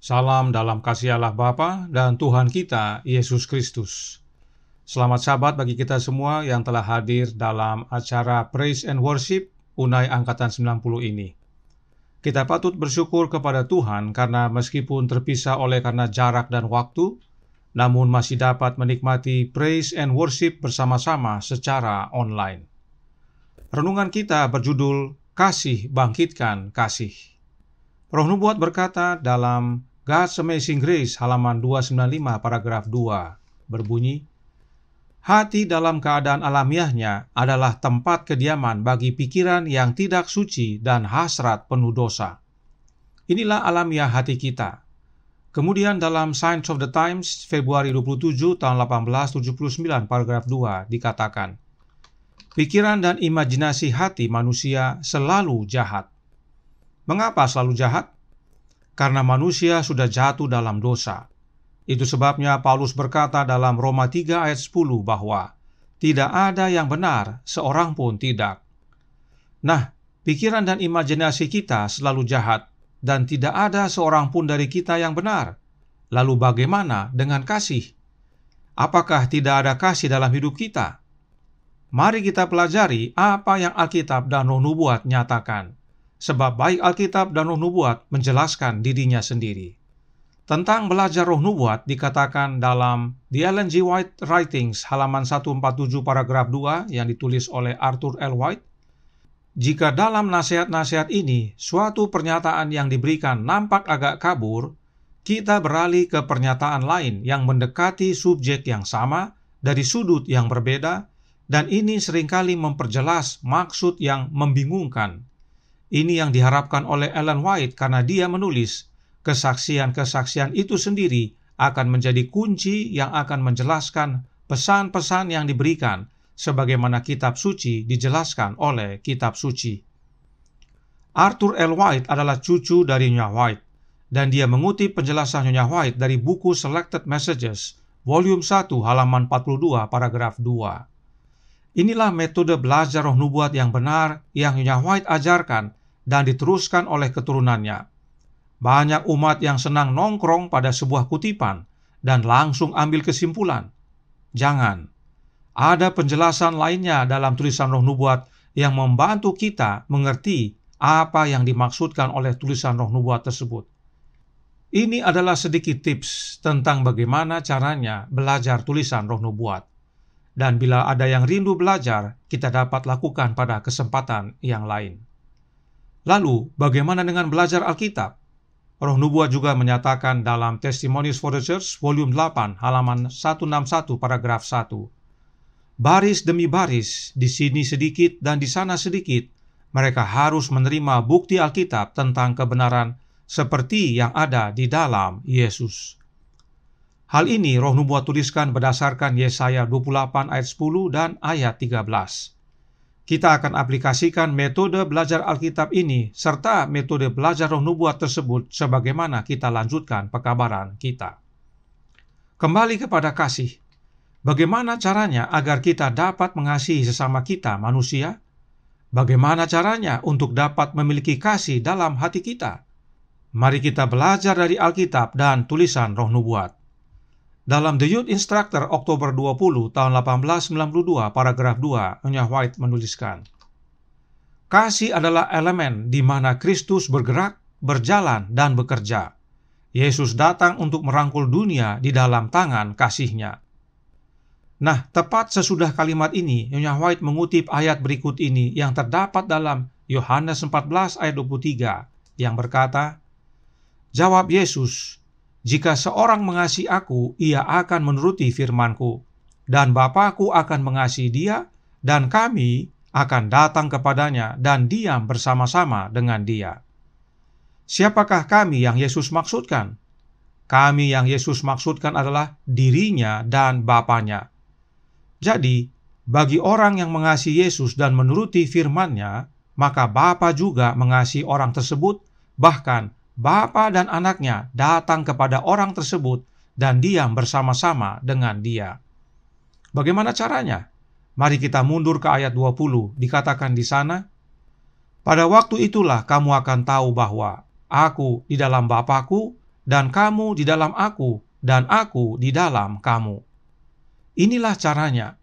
Salam dalam kasih Allah Bapa dan Tuhan kita Yesus Kristus. Selamat sabat bagi kita semua yang telah hadir dalam acara Praise and Worship Unai Angkatan 90 ini. Kita patut bersyukur kepada Tuhan karena meskipun terpisah oleh karena jarak dan waktu, namun masih dapat menikmati praise and worship bersama-sama secara online. Renungan kita berjudul Kasih Bangkitkan Kasih. Roh Nubuat berkata dalam God's Amazing Grace halaman 295 paragraf 2 berbunyi Hati dalam keadaan alamiahnya adalah tempat kediaman bagi pikiran yang tidak suci dan hasrat penuh dosa. Inilah alamiah hati kita. Kemudian dalam Science of the Times Februari 27 tahun 1879 paragraf 2 dikatakan Pikiran dan imajinasi hati manusia selalu jahat. Mengapa selalu jahat? karena manusia sudah jatuh dalam dosa. Itu sebabnya Paulus berkata dalam Roma 3 ayat 10 bahwa tidak ada yang benar, seorang pun tidak. Nah, pikiran dan imajinasi kita selalu jahat dan tidak ada seorang pun dari kita yang benar. Lalu bagaimana dengan kasih? Apakah tidak ada kasih dalam hidup kita? Mari kita pelajari apa yang Alkitab dan Roh Nubuat nyatakan sebab baik Alkitab dan roh nubuat menjelaskan dirinya sendiri. Tentang belajar roh nubuat dikatakan dalam The Ellen G. White Writings halaman 147 paragraf 2 yang ditulis oleh Arthur L. White. Jika dalam nasihat-nasihat ini suatu pernyataan yang diberikan nampak agak kabur, kita beralih ke pernyataan lain yang mendekati subjek yang sama dari sudut yang berbeda, dan ini seringkali memperjelas maksud yang membingungkan ini yang diharapkan oleh Ellen White karena dia menulis, kesaksian-kesaksian itu sendiri akan menjadi kunci yang akan menjelaskan pesan-pesan yang diberikan sebagaimana kitab suci dijelaskan oleh kitab suci. Arthur L. White adalah cucu dari Nyonya White dan dia mengutip penjelasan Nyonya White dari buku Selected Messages, volume 1 halaman 42 paragraf 2. Inilah metode belajar roh nubuat yang benar yang Nyonya White ajarkan dan diteruskan oleh keturunannya. Banyak umat yang senang nongkrong pada sebuah kutipan dan langsung ambil kesimpulan. Jangan. Ada penjelasan lainnya dalam tulisan roh nubuat yang membantu kita mengerti apa yang dimaksudkan oleh tulisan roh nubuat tersebut. Ini adalah sedikit tips tentang bagaimana caranya belajar tulisan roh nubuat. Dan bila ada yang rindu belajar, kita dapat lakukan pada kesempatan yang lain. Lalu, bagaimana dengan belajar Alkitab? Roh Nubuat juga menyatakan dalam Testimonies for the Church, volume 8, halaman 161, paragraf 1. Baris demi baris, di sini sedikit dan di sana sedikit, mereka harus menerima bukti Alkitab tentang kebenaran seperti yang ada di dalam Yesus. Hal ini roh nubuat tuliskan berdasarkan Yesaya 28 ayat 10 dan ayat 13. Kita akan aplikasikan metode belajar Alkitab ini serta metode belajar roh nubuat tersebut sebagaimana kita lanjutkan pekabaran kita. Kembali kepada kasih. Bagaimana caranya agar kita dapat mengasihi sesama kita manusia? Bagaimana caranya untuk dapat memiliki kasih dalam hati kita? Mari kita belajar dari Alkitab dan tulisan roh nubuat. Dalam The Youth Instructor Oktober 20 tahun 1892 paragraf 2, Nyonya White menuliskan, Kasih adalah elemen di mana Kristus bergerak, berjalan, dan bekerja. Yesus datang untuk merangkul dunia di dalam tangan kasihnya. Nah, tepat sesudah kalimat ini, Nyonya White mengutip ayat berikut ini yang terdapat dalam Yohanes 14 ayat 23 yang berkata, Jawab Yesus, jika seorang mengasihi aku, ia akan menuruti firmanku, dan Bapakku akan mengasihi dia, dan kami akan datang kepadanya dan diam bersama-sama dengan dia. Siapakah kami yang Yesus maksudkan? Kami yang Yesus maksudkan adalah dirinya dan Bapaknya. Jadi, bagi orang yang mengasihi Yesus dan menuruti firman-Nya, maka Bapa juga mengasihi orang tersebut, bahkan bapa dan anaknya datang kepada orang tersebut dan diam bersama-sama dengan dia. Bagaimana caranya? Mari kita mundur ke ayat 20, dikatakan di sana, Pada waktu itulah kamu akan tahu bahwa aku di dalam Bapakku, dan kamu di dalam aku, dan aku di dalam kamu. Inilah caranya.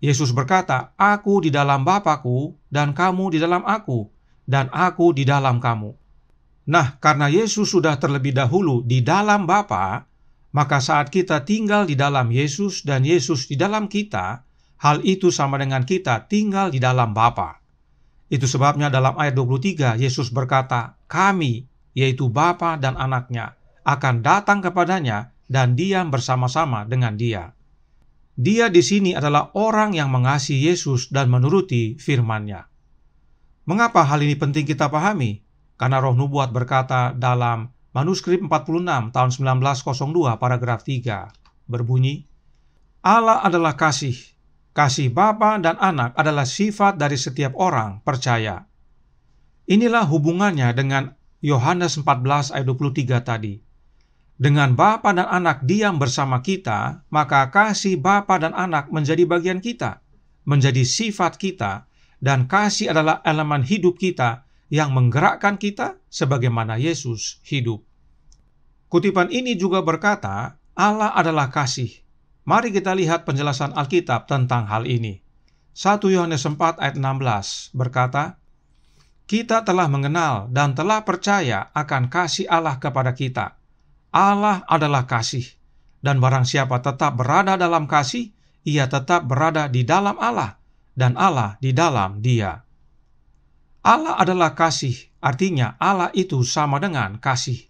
Yesus berkata, Aku di dalam Bapakku, dan kamu di dalam aku, dan aku di dalam kamu. Nah, karena Yesus sudah terlebih dahulu di dalam Bapa, maka saat kita tinggal di dalam Yesus dan Yesus di dalam kita, hal itu sama dengan kita tinggal di dalam Bapa. Itu sebabnya dalam ayat 23 Yesus berkata, "Kami, yaitu Bapa dan anaknya, akan datang kepadanya dan diam bersama-sama dengan dia." Dia di sini adalah orang yang mengasihi Yesus dan menuruti firman-Nya. Mengapa hal ini penting kita pahami? Karena roh nubuat berkata dalam manuskrip 46 tahun 1902 paragraf 3 berbunyi, Allah adalah kasih. Kasih Bapa dan anak adalah sifat dari setiap orang percaya. Inilah hubungannya dengan Yohanes 14 ayat 23 tadi. Dengan Bapa dan anak diam bersama kita, maka kasih Bapa dan anak menjadi bagian kita, menjadi sifat kita, dan kasih adalah elemen hidup kita yang menggerakkan kita sebagaimana Yesus hidup. Kutipan ini juga berkata, Allah adalah kasih. Mari kita lihat penjelasan Alkitab tentang hal ini. 1 Yohanes 4 ayat 16 berkata, Kita telah mengenal dan telah percaya akan kasih Allah kepada kita. Allah adalah kasih, dan barang siapa tetap berada dalam kasih, ia tetap berada di dalam Allah, dan Allah di dalam dia. Allah adalah kasih, artinya Allah itu sama dengan kasih.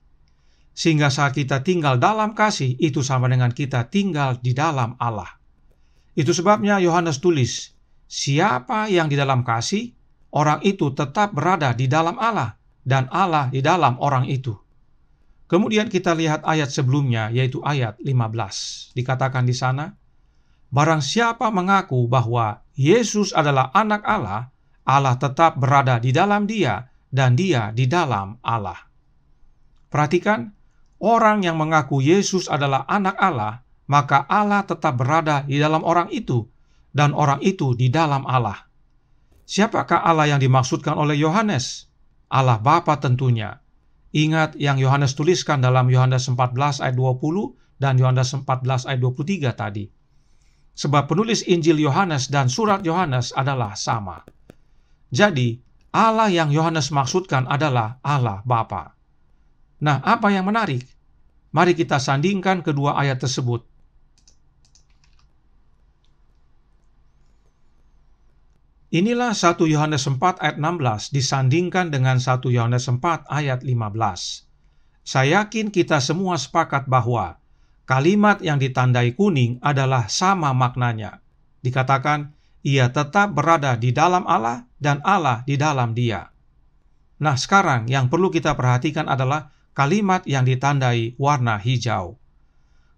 Sehingga saat kita tinggal dalam kasih, itu sama dengan kita tinggal di dalam Allah. Itu sebabnya Yohanes tulis, siapa yang di dalam kasih, orang itu tetap berada di dalam Allah, dan Allah di dalam orang itu. Kemudian kita lihat ayat sebelumnya, yaitu ayat 15. Dikatakan di sana, Barang siapa mengaku bahwa Yesus adalah anak Allah, Allah tetap berada di dalam dia dan dia di dalam Allah. Perhatikan, orang yang mengaku Yesus adalah anak Allah, maka Allah tetap berada di dalam orang itu dan orang itu di dalam Allah. Siapakah Allah yang dimaksudkan oleh Yohanes? Allah Bapa tentunya. Ingat yang Yohanes tuliskan dalam Yohanes 14 ayat 20 dan Yohanes 14 ayat 23 tadi. Sebab penulis Injil Yohanes dan surat Yohanes adalah sama. Jadi, Allah yang Yohanes maksudkan adalah Allah Bapa. Nah, apa yang menarik? Mari kita sandingkan kedua ayat tersebut. Inilah 1 Yohanes 4 ayat 16 disandingkan dengan 1 Yohanes 4 ayat 15. Saya yakin kita semua sepakat bahwa kalimat yang ditandai kuning adalah sama maknanya. Dikatakan, ia tetap berada di dalam Allah dan Allah di dalam dia. Nah, sekarang yang perlu kita perhatikan adalah kalimat yang ditandai warna hijau.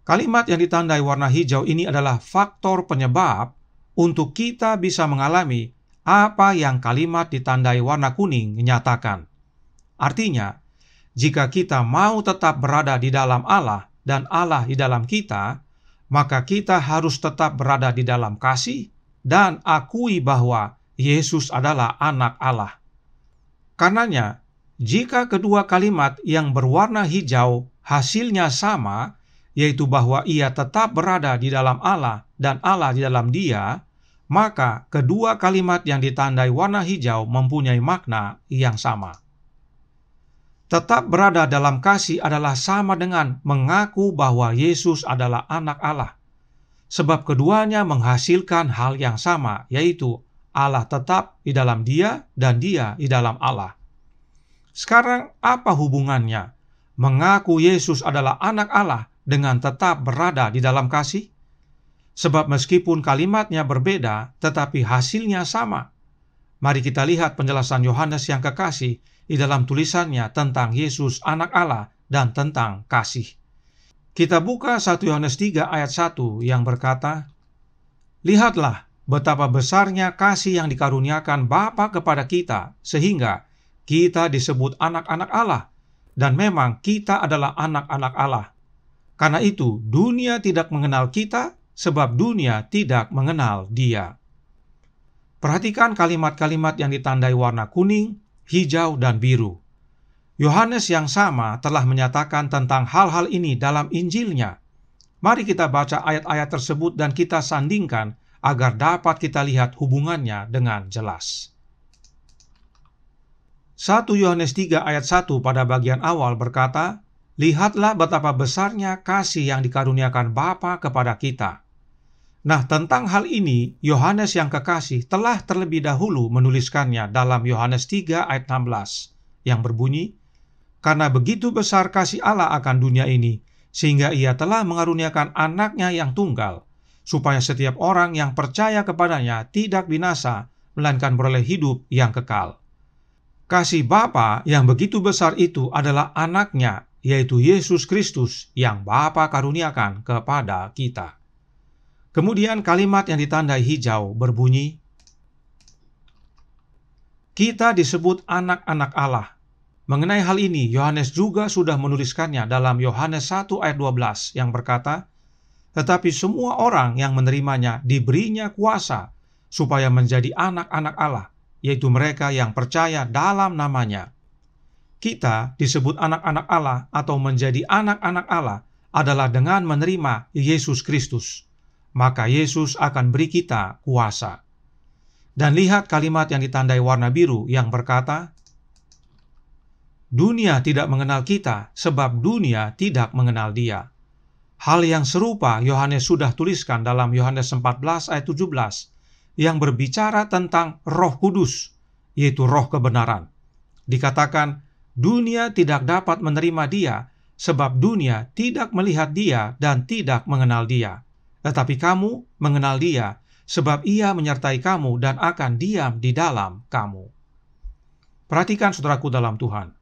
Kalimat yang ditandai warna hijau ini adalah faktor penyebab untuk kita bisa mengalami apa yang kalimat ditandai warna kuning menyatakan. Artinya, jika kita mau tetap berada di dalam Allah dan Allah di dalam kita, maka kita harus tetap berada di dalam kasih dan akui bahwa Yesus adalah anak Allah. Karenanya, jika kedua kalimat yang berwarna hijau hasilnya sama, yaitu bahwa ia tetap berada di dalam Allah dan Allah di dalam dia, maka kedua kalimat yang ditandai warna hijau mempunyai makna yang sama. Tetap berada dalam kasih adalah sama dengan mengaku bahwa Yesus adalah anak Allah sebab keduanya menghasilkan hal yang sama, yaitu Allah tetap di dalam dia dan dia di dalam Allah. Sekarang apa hubungannya? Mengaku Yesus adalah anak Allah dengan tetap berada di dalam kasih? Sebab meskipun kalimatnya berbeda, tetapi hasilnya sama. Mari kita lihat penjelasan Yohanes yang kekasih di dalam tulisannya tentang Yesus anak Allah dan tentang kasih. Kita buka 1 Yohanes 3 ayat 1 yang berkata, Lihatlah betapa besarnya kasih yang dikaruniakan Bapa kepada kita, sehingga kita disebut anak-anak Allah, dan memang kita adalah anak-anak Allah. Karena itu, dunia tidak mengenal kita, sebab dunia tidak mengenal Dia. Perhatikan kalimat-kalimat yang ditandai warna kuning, hijau, dan biru. Yohanes yang sama telah menyatakan tentang hal-hal ini dalam Injilnya. Mari kita baca ayat-ayat tersebut dan kita sandingkan agar dapat kita lihat hubungannya dengan jelas. 1 Yohanes 3 ayat 1 pada bagian awal berkata, Lihatlah betapa besarnya kasih yang dikaruniakan Bapa kepada kita. Nah, tentang hal ini, Yohanes yang kekasih telah terlebih dahulu menuliskannya dalam Yohanes 3 ayat 16 yang berbunyi, karena begitu besar kasih Allah akan dunia ini, sehingga ia telah mengaruniakan anaknya yang tunggal, supaya setiap orang yang percaya kepadanya tidak binasa, melainkan beroleh hidup yang kekal. Kasih Bapa yang begitu besar itu adalah anaknya, yaitu Yesus Kristus yang Bapa karuniakan kepada kita. Kemudian kalimat yang ditandai hijau berbunyi, Kita disebut anak-anak Allah Mengenai hal ini, Yohanes juga sudah menuliskannya dalam Yohanes 1 ayat 12 yang berkata, Tetapi semua orang yang menerimanya diberinya kuasa supaya menjadi anak-anak Allah, yaitu mereka yang percaya dalam namanya. Kita disebut anak-anak Allah atau menjadi anak-anak Allah adalah dengan menerima Yesus Kristus. Maka Yesus akan beri kita kuasa. Dan lihat kalimat yang ditandai warna biru yang berkata, Dunia tidak mengenal kita sebab dunia tidak mengenal dia. Hal yang serupa Yohanes sudah tuliskan dalam Yohanes 14 ayat 17 yang berbicara tentang roh kudus, yaitu roh kebenaran. Dikatakan, dunia tidak dapat menerima dia sebab dunia tidak melihat dia dan tidak mengenal dia. Tetapi kamu mengenal dia sebab ia menyertai kamu dan akan diam di dalam kamu. Perhatikan saudaraku dalam Tuhan.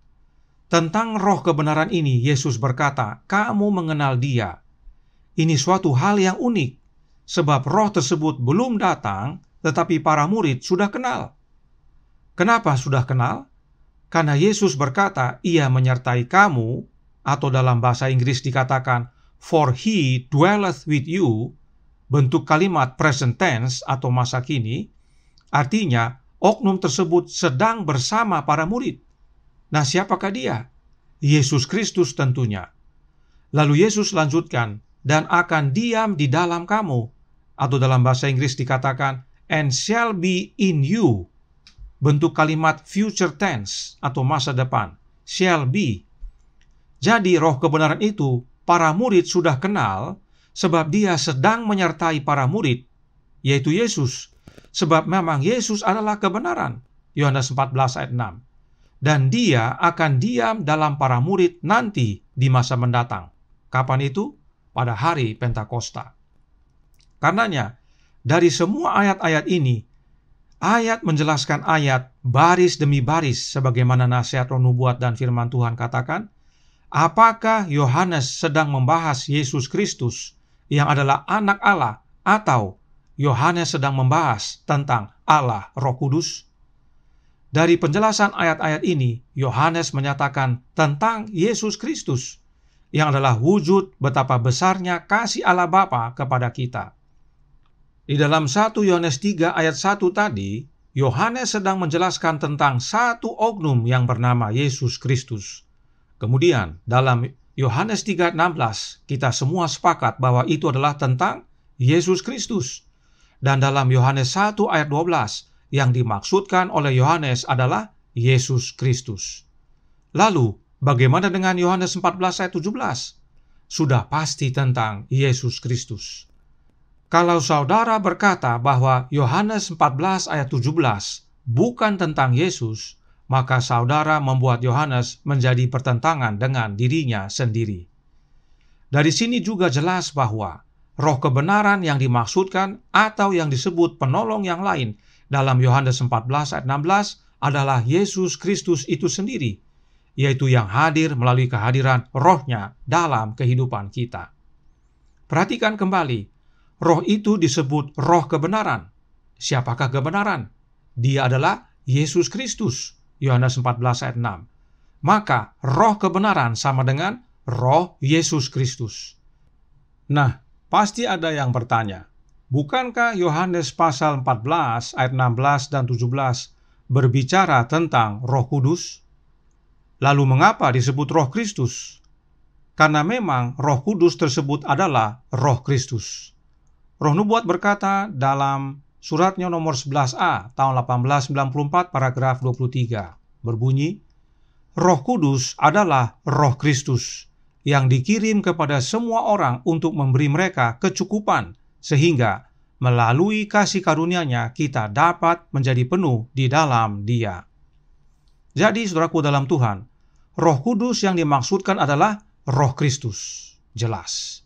Tentang roh kebenaran ini, Yesus berkata, "Kamu mengenal Dia." Ini suatu hal yang unik, sebab roh tersebut belum datang, tetapi para murid sudah kenal. Kenapa sudah kenal? Karena Yesus berkata, "Ia menyertai kamu," atau dalam bahasa Inggris dikatakan, "For He dwelleth with you." Bentuk kalimat present tense atau masa kini, artinya oknum tersebut sedang bersama para murid. Nah, siapakah dia? Yesus Kristus tentunya. Lalu Yesus lanjutkan, dan akan diam di dalam kamu, atau dalam bahasa Inggris dikatakan, and shall be in you. Bentuk kalimat future tense atau masa depan, shall be. Jadi roh kebenaran itu para murid sudah kenal sebab dia sedang menyertai para murid, yaitu Yesus. Sebab memang Yesus adalah kebenaran. Yohanes 14 ayat 6 dan dia akan diam dalam para murid nanti di masa mendatang. Kapan itu? Pada hari Pentakosta. Karenanya, dari semua ayat-ayat ini, ayat menjelaskan ayat baris demi baris sebagaimana nasihat Ronu buat dan firman Tuhan katakan, apakah Yohanes sedang membahas Yesus Kristus yang adalah anak Allah atau Yohanes sedang membahas tentang Allah Roh Kudus? Dari penjelasan ayat-ayat ini, Yohanes menyatakan tentang Yesus Kristus, yang adalah wujud betapa besarnya kasih Allah Bapa kepada kita. Di dalam 1 Yohanes 3 ayat 1 tadi, Yohanes sedang menjelaskan tentang satu oknum yang bernama Yesus Kristus. Kemudian, dalam Yohanes 3:16, kita semua sepakat bahwa itu adalah tentang Yesus Kristus. Dan dalam Yohanes 1 ayat 12, yang dimaksudkan oleh Yohanes adalah Yesus Kristus. Lalu, bagaimana dengan Yohanes 14 ayat 17? Sudah pasti tentang Yesus Kristus. Kalau saudara berkata bahwa Yohanes 14 ayat 17 bukan tentang Yesus, maka saudara membuat Yohanes menjadi pertentangan dengan dirinya sendiri. Dari sini juga jelas bahwa roh kebenaran yang dimaksudkan atau yang disebut penolong yang lain dalam Yohanes 14 ayat 16 adalah Yesus Kristus itu sendiri, yaitu yang hadir melalui kehadiran rohnya dalam kehidupan kita. Perhatikan kembali, roh itu disebut roh kebenaran. Siapakah kebenaran? Dia adalah Yesus Kristus. Yohanes 14 ayat 6. Maka roh kebenaran sama dengan roh Yesus Kristus. Nah, pasti ada yang bertanya, Bukankah Yohanes pasal 14 ayat 16 dan 17 berbicara tentang Roh Kudus? Lalu mengapa disebut Roh Kristus? Karena memang Roh Kudus tersebut adalah Roh Kristus. Roh Nubuat berkata dalam suratnya nomor 11A tahun 1894 paragraf 23 berbunyi Roh Kudus adalah Roh Kristus yang dikirim kepada semua orang untuk memberi mereka kecukupan sehingga melalui kasih karunia-Nya kita dapat menjadi penuh di dalam Dia. Jadi, saudaraku dalam Tuhan, Roh Kudus yang dimaksudkan adalah Roh Kristus. Jelas.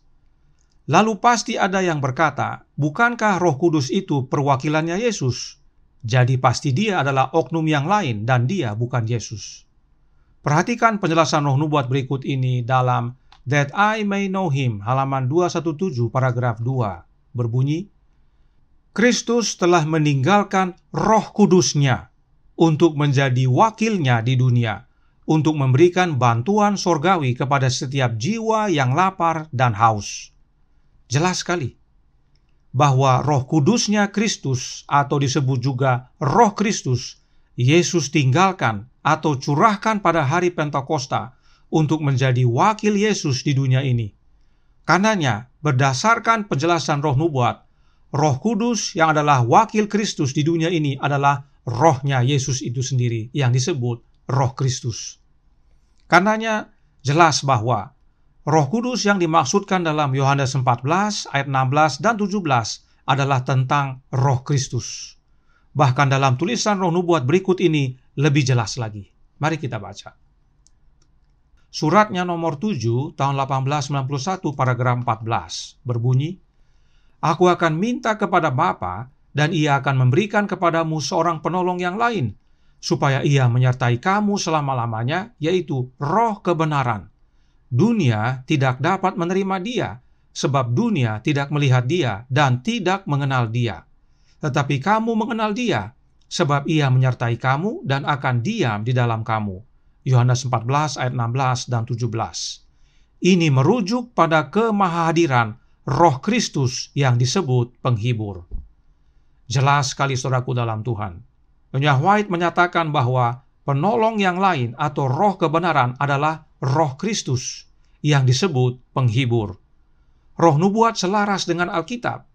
Lalu pasti ada yang berkata, bukankah Roh Kudus itu perwakilannya Yesus? Jadi pasti dia adalah oknum yang lain dan dia bukan Yesus. Perhatikan penjelasan roh nubuat berikut ini dalam That I May Know Him halaman 217 paragraf 2 berbunyi, Kristus telah meninggalkan roh kudusnya untuk menjadi wakilnya di dunia, untuk memberikan bantuan sorgawi kepada setiap jiwa yang lapar dan haus. Jelas sekali bahwa roh kudusnya Kristus atau disebut juga roh Kristus, Yesus tinggalkan atau curahkan pada hari Pentakosta untuk menjadi wakil Yesus di dunia ini. Karenanya, berdasarkan penjelasan roh nubuat, roh kudus yang adalah wakil Kristus di dunia ini adalah rohnya Yesus itu sendiri yang disebut roh Kristus. Karenanya, jelas bahwa roh kudus yang dimaksudkan dalam Yohanes 14, ayat 16 dan 17 adalah tentang roh Kristus. Bahkan dalam tulisan roh nubuat berikut ini lebih jelas lagi. Mari kita baca. Suratnya nomor 7 tahun 1891 paragraf 14 berbunyi, Aku akan minta kepada Bapa dan ia akan memberikan kepadamu seorang penolong yang lain, supaya ia menyertai kamu selama-lamanya, yaitu roh kebenaran. Dunia tidak dapat menerima dia, sebab dunia tidak melihat dia dan tidak mengenal dia. Tetapi kamu mengenal dia, sebab ia menyertai kamu dan akan diam di dalam kamu Yohanes 14 ayat 16 dan 17. Ini merujuk pada kemahadiran roh Kristus yang disebut penghibur. Jelas sekali saudaraku dalam Tuhan. Nyonya White menyatakan bahwa penolong yang lain atau roh kebenaran adalah roh Kristus yang disebut penghibur. Roh nubuat selaras dengan Alkitab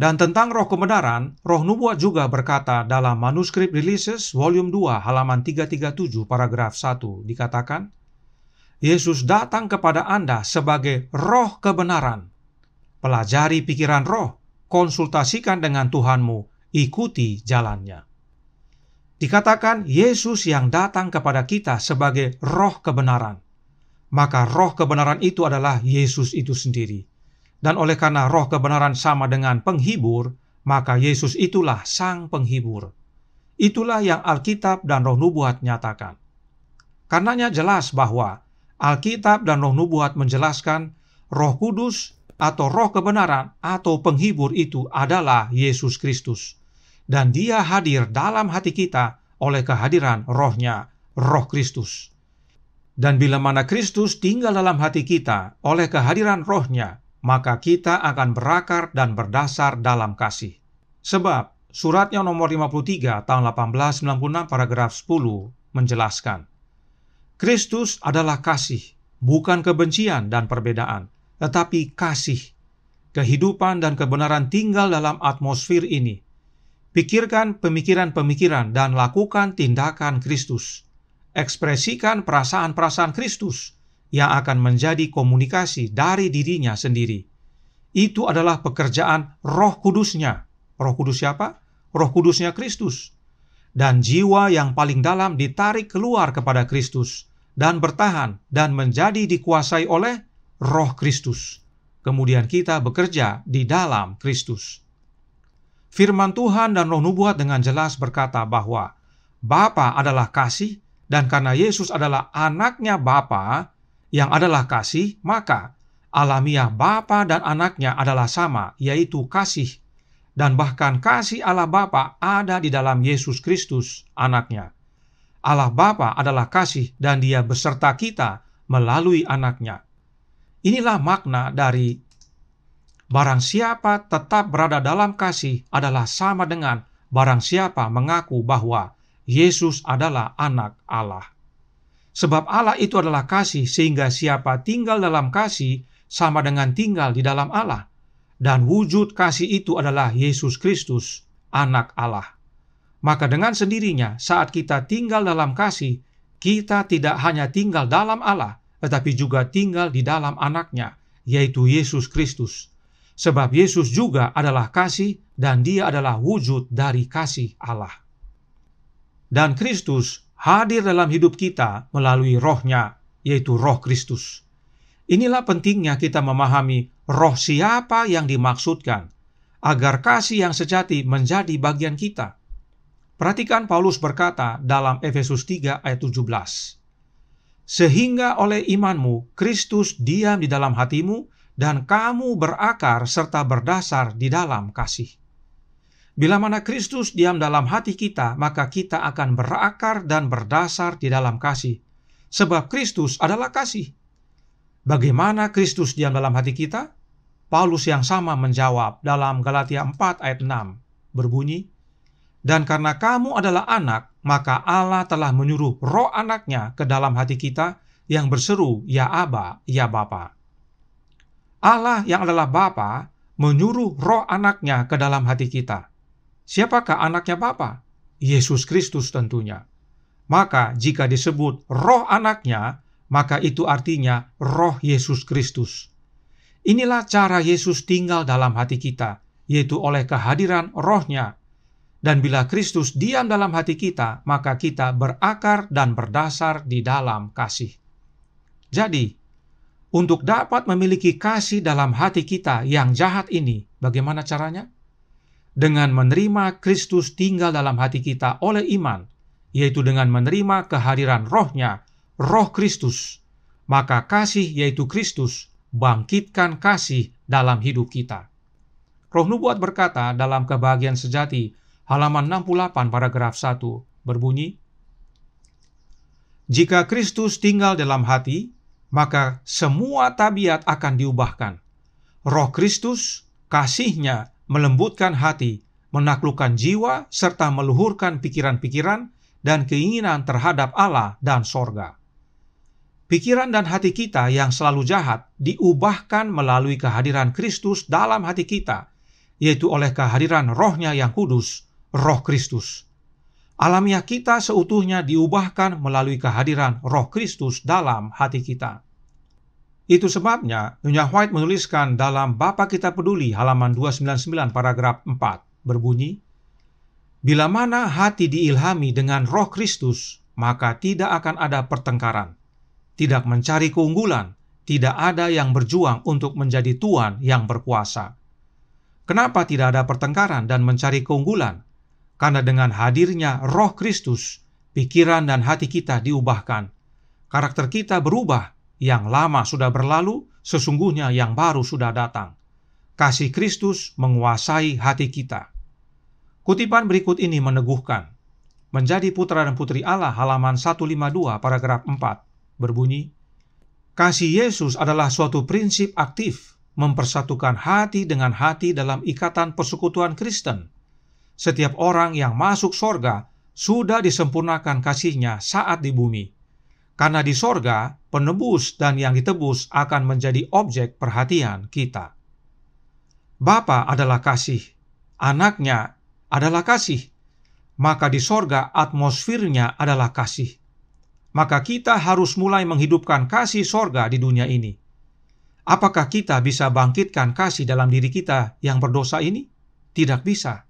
dan tentang roh kebenaran, roh nubuat juga berkata dalam manuskrip Releases volume 2 halaman 337 paragraf 1 dikatakan, Yesus datang kepada Anda sebagai roh kebenaran. Pelajari pikiran roh, konsultasikan dengan Tuhanmu, ikuti jalannya. Dikatakan Yesus yang datang kepada kita sebagai roh kebenaran. Maka roh kebenaran itu adalah Yesus itu sendiri. Dan oleh karena roh kebenaran sama dengan penghibur, maka Yesus itulah sang penghibur. Itulah yang Alkitab dan roh nubuat nyatakan. Karenanya jelas bahwa Alkitab dan roh nubuat menjelaskan roh kudus atau roh kebenaran atau penghibur itu adalah Yesus Kristus. Dan dia hadir dalam hati kita oleh kehadiran rohnya, roh Kristus. Dan bila mana Kristus tinggal dalam hati kita oleh kehadiran rohnya, maka kita akan berakar dan berdasar dalam kasih. Sebab suratnya nomor 53 tahun 1896 paragraf 10 menjelaskan, Kristus adalah kasih, bukan kebencian dan perbedaan, tetapi kasih. Kehidupan dan kebenaran tinggal dalam atmosfer ini. Pikirkan pemikiran-pemikiran dan lakukan tindakan Kristus. Ekspresikan perasaan-perasaan Kristus yang akan menjadi komunikasi dari dirinya sendiri. Itu adalah pekerjaan Roh Kudusnya. Roh Kudus siapa? Roh Kudusnya Kristus. Dan jiwa yang paling dalam ditarik keluar kepada Kristus dan bertahan dan menjadi dikuasai oleh Roh Kristus. Kemudian kita bekerja di dalam Kristus. Firman Tuhan dan roh nubuat dengan jelas berkata bahwa Bapa adalah kasih dan karena Yesus adalah anaknya Bapa, yang adalah kasih, maka alamiah Bapa dan anaknya adalah sama, yaitu kasih. Dan bahkan kasih Allah Bapa ada di dalam Yesus Kristus, anaknya. Allah Bapa adalah kasih dan dia beserta kita melalui anaknya. Inilah makna dari barang siapa tetap berada dalam kasih adalah sama dengan barang siapa mengaku bahwa Yesus adalah anak Allah. Sebab Allah itu adalah kasih, sehingga siapa tinggal dalam kasih sama dengan tinggal di dalam Allah. Dan wujud kasih itu adalah Yesus Kristus, Anak Allah. Maka dengan sendirinya, saat kita tinggal dalam kasih, kita tidak hanya tinggal dalam Allah, tetapi juga tinggal di dalam anaknya, yaitu Yesus Kristus. Sebab Yesus juga adalah kasih dan dia adalah wujud dari kasih Allah. Dan Kristus hadir dalam hidup kita melalui rohnya, yaitu roh Kristus. Inilah pentingnya kita memahami roh siapa yang dimaksudkan, agar kasih yang sejati menjadi bagian kita. Perhatikan Paulus berkata dalam Efesus 3 ayat 17. Sehingga oleh imanmu, Kristus diam di dalam hatimu, dan kamu berakar serta berdasar di dalam kasih. Bila mana Kristus diam dalam hati kita, maka kita akan berakar dan berdasar di dalam kasih. Sebab Kristus adalah kasih. Bagaimana Kristus diam dalam hati kita? Paulus yang sama menjawab dalam Galatia 4 ayat 6 berbunyi, Dan karena kamu adalah anak, maka Allah telah menyuruh roh anaknya ke dalam hati kita yang berseru, Ya Aba, Ya Bapa. Allah yang adalah Bapa menyuruh roh anaknya ke dalam hati kita. Siapakah anaknya Bapa? Yesus Kristus tentunya. Maka jika disebut roh anaknya, maka itu artinya roh Yesus Kristus. Inilah cara Yesus tinggal dalam hati kita, yaitu oleh kehadiran rohnya. Dan bila Kristus diam dalam hati kita, maka kita berakar dan berdasar di dalam kasih. Jadi, untuk dapat memiliki kasih dalam hati kita yang jahat ini, bagaimana caranya? dengan menerima Kristus tinggal dalam hati kita oleh iman, yaitu dengan menerima kehadiran rohnya, roh Kristus, maka kasih yaitu Kristus bangkitkan kasih dalam hidup kita. Roh Nubuat berkata dalam kebahagiaan sejati, halaman 68 paragraf 1, berbunyi, Jika Kristus tinggal dalam hati, maka semua tabiat akan diubahkan. Roh Kristus, kasihnya, melembutkan hati, menaklukkan jiwa, serta meluhurkan pikiran-pikiran dan keinginan terhadap Allah dan sorga. Pikiran dan hati kita yang selalu jahat diubahkan melalui kehadiran Kristus dalam hati kita, yaitu oleh kehadiran rohnya yang kudus, roh Kristus. Alamiah kita seutuhnya diubahkan melalui kehadiran roh Kristus dalam hati kita. Itu sebabnya Nyonya White menuliskan dalam Bapak Kita Peduli halaman 299 paragraf 4 berbunyi, Bila mana hati diilhami dengan roh Kristus, maka tidak akan ada pertengkaran, tidak mencari keunggulan, tidak ada yang berjuang untuk menjadi tuan yang berkuasa. Kenapa tidak ada pertengkaran dan mencari keunggulan? Karena dengan hadirnya roh Kristus, pikiran dan hati kita diubahkan. Karakter kita berubah yang lama sudah berlalu, sesungguhnya yang baru sudah datang. Kasih Kristus menguasai hati kita. Kutipan berikut ini meneguhkan. Menjadi putra dan putri Allah halaman 152 paragraf 4 berbunyi, Kasih Yesus adalah suatu prinsip aktif mempersatukan hati dengan hati dalam ikatan persekutuan Kristen. Setiap orang yang masuk sorga sudah disempurnakan kasihnya saat di bumi. Karena di sorga, penebus dan yang ditebus akan menjadi objek perhatian kita. Bapa adalah kasih, anaknya adalah kasih, maka di sorga atmosfernya adalah kasih. Maka kita harus mulai menghidupkan kasih sorga di dunia ini. Apakah kita bisa bangkitkan kasih dalam diri kita yang berdosa ini? Tidak bisa.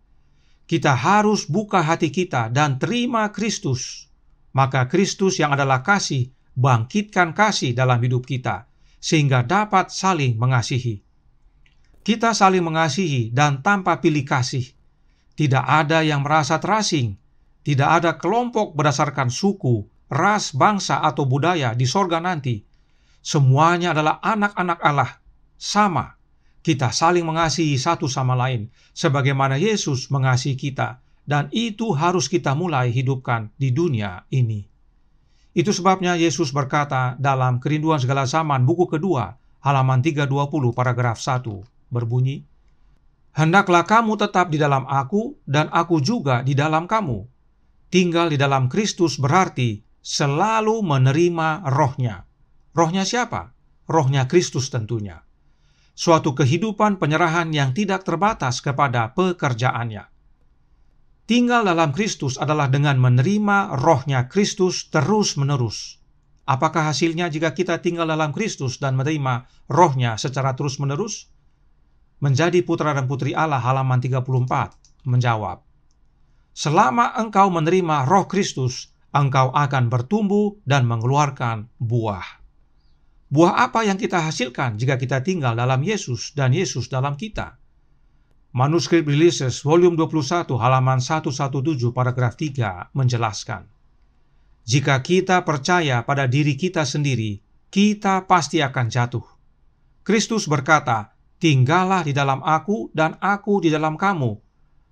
Kita harus buka hati kita dan terima Kristus maka Kristus yang adalah kasih bangkitkan kasih dalam hidup kita, sehingga dapat saling mengasihi. Kita saling mengasihi dan tanpa pilih kasih. Tidak ada yang merasa terasing, tidak ada kelompok berdasarkan suku, ras, bangsa, atau budaya di sorga nanti. Semuanya adalah anak-anak Allah, sama. Kita saling mengasihi satu sama lain, sebagaimana Yesus mengasihi kita, dan itu harus kita mulai hidupkan di dunia ini. Itu sebabnya Yesus berkata dalam Kerinduan Segala Zaman buku kedua halaman 320 paragraf 1 berbunyi Hendaklah kamu tetap di dalam aku dan aku juga di dalam kamu. Tinggal di dalam Kristus berarti selalu menerima rohnya. Rohnya siapa? Rohnya Kristus tentunya. Suatu kehidupan penyerahan yang tidak terbatas kepada pekerjaannya tinggal dalam Kristus adalah dengan menerima rohnya Kristus terus-menerus. Apakah hasilnya jika kita tinggal dalam Kristus dan menerima rohnya secara terus-menerus? Menjadi putra dan putri Allah halaman 34 menjawab, Selama engkau menerima roh Kristus, engkau akan bertumbuh dan mengeluarkan buah. Buah apa yang kita hasilkan jika kita tinggal dalam Yesus dan Yesus dalam kita? Manuskrip Releases Volume 21 halaman 117 paragraf 3 menjelaskan, Jika kita percaya pada diri kita sendiri, kita pasti akan jatuh. Kristus berkata, tinggallah di dalam aku dan aku di dalam kamu.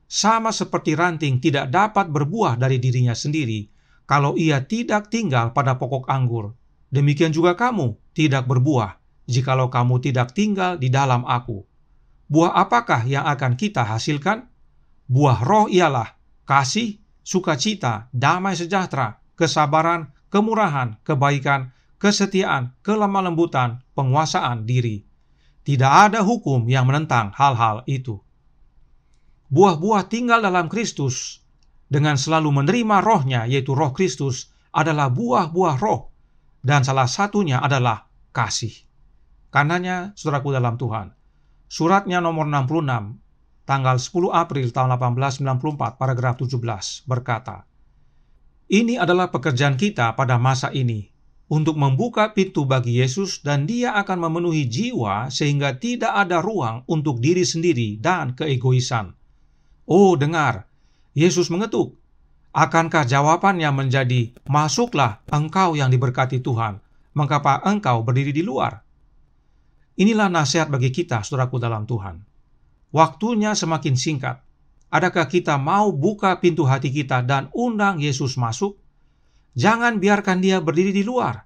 Sama seperti ranting tidak dapat berbuah dari dirinya sendiri kalau ia tidak tinggal pada pokok anggur. Demikian juga kamu tidak berbuah jikalau kamu tidak tinggal di dalam aku buah apakah yang akan kita hasilkan? Buah roh ialah kasih, sukacita, damai sejahtera, kesabaran, kemurahan, kebaikan, kesetiaan, kelemah lembutan, penguasaan diri. Tidak ada hukum yang menentang hal-hal itu. Buah-buah tinggal dalam Kristus dengan selalu menerima rohnya, yaitu roh Kristus, adalah buah-buah roh, dan salah satunya adalah kasih. Karenanya, saudaraku dalam Tuhan, Suratnya nomor 66, tanggal 10 April tahun 1894, paragraf 17, berkata, Ini adalah pekerjaan kita pada masa ini, untuk membuka pintu bagi Yesus dan dia akan memenuhi jiwa sehingga tidak ada ruang untuk diri sendiri dan keegoisan. Oh, dengar, Yesus mengetuk. Akankah jawabannya menjadi, Masuklah engkau yang diberkati Tuhan, mengapa engkau berdiri di luar?' Inilah nasihat bagi kita, saudaraku dalam Tuhan. Waktunya semakin singkat. Adakah kita mau buka pintu hati kita dan undang Yesus masuk? Jangan biarkan dia berdiri di luar.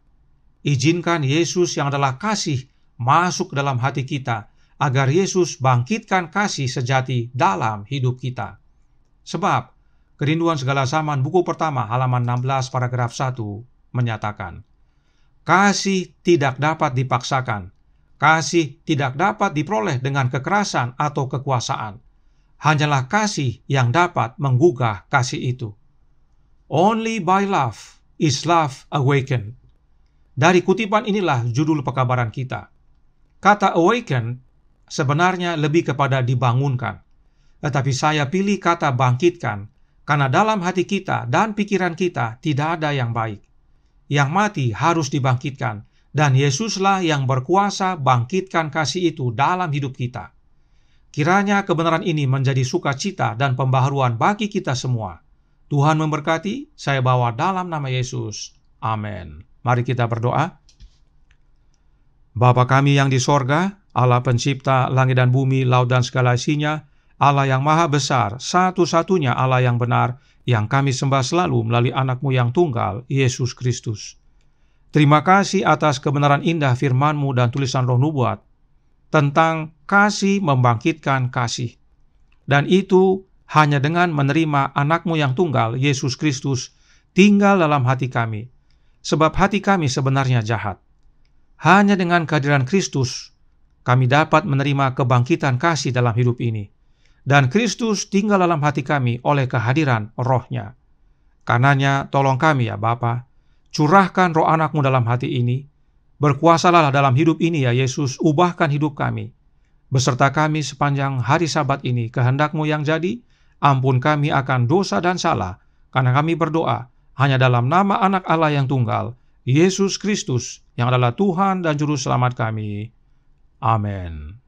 Izinkan Yesus yang adalah kasih masuk dalam hati kita agar Yesus bangkitkan kasih sejati dalam hidup kita. Sebab, Kerinduan Segala Zaman buku pertama halaman 16 paragraf 1 menyatakan, Kasih tidak dapat dipaksakan, Kasih tidak dapat diperoleh dengan kekerasan atau kekuasaan. Hanyalah kasih yang dapat menggugah kasih itu. Only by love is love awakened. Dari kutipan inilah judul pekabaran kita. Kata awaken sebenarnya lebih kepada dibangunkan. Tetapi saya pilih kata bangkitkan karena dalam hati kita dan pikiran kita tidak ada yang baik. Yang mati harus dibangkitkan dan Yesuslah yang berkuasa bangkitkan kasih itu dalam hidup kita. Kiranya kebenaran ini menjadi sukacita dan pembaharuan bagi kita semua. Tuhan memberkati, saya bawa dalam nama Yesus. Amin. Mari kita berdoa. Bapa kami yang di sorga, Allah pencipta langit dan bumi, laut dan segala isinya, Allah yang maha besar, satu-satunya Allah yang benar, yang kami sembah selalu melalui anakmu yang tunggal, Yesus Kristus. Terima kasih atas kebenaran indah FirmanMu dan tulisan roh nubuat tentang kasih membangkitkan kasih. Dan itu hanya dengan menerima anakmu yang tunggal, Yesus Kristus, tinggal dalam hati kami. Sebab hati kami sebenarnya jahat. Hanya dengan kehadiran Kristus, kami dapat menerima kebangkitan kasih dalam hidup ini. Dan Kristus tinggal dalam hati kami oleh kehadiran rohnya. Karenanya tolong kami ya Bapak, Curahkan roh anakmu dalam hati ini. Berkuasalah dalam hidup ini ya Yesus, ubahkan hidup kami. Beserta kami sepanjang hari sabat ini, kehendakmu yang jadi, ampun kami akan dosa dan salah, karena kami berdoa hanya dalam nama anak Allah yang tunggal, Yesus Kristus, yang adalah Tuhan dan Juru Selamat kami. Amin.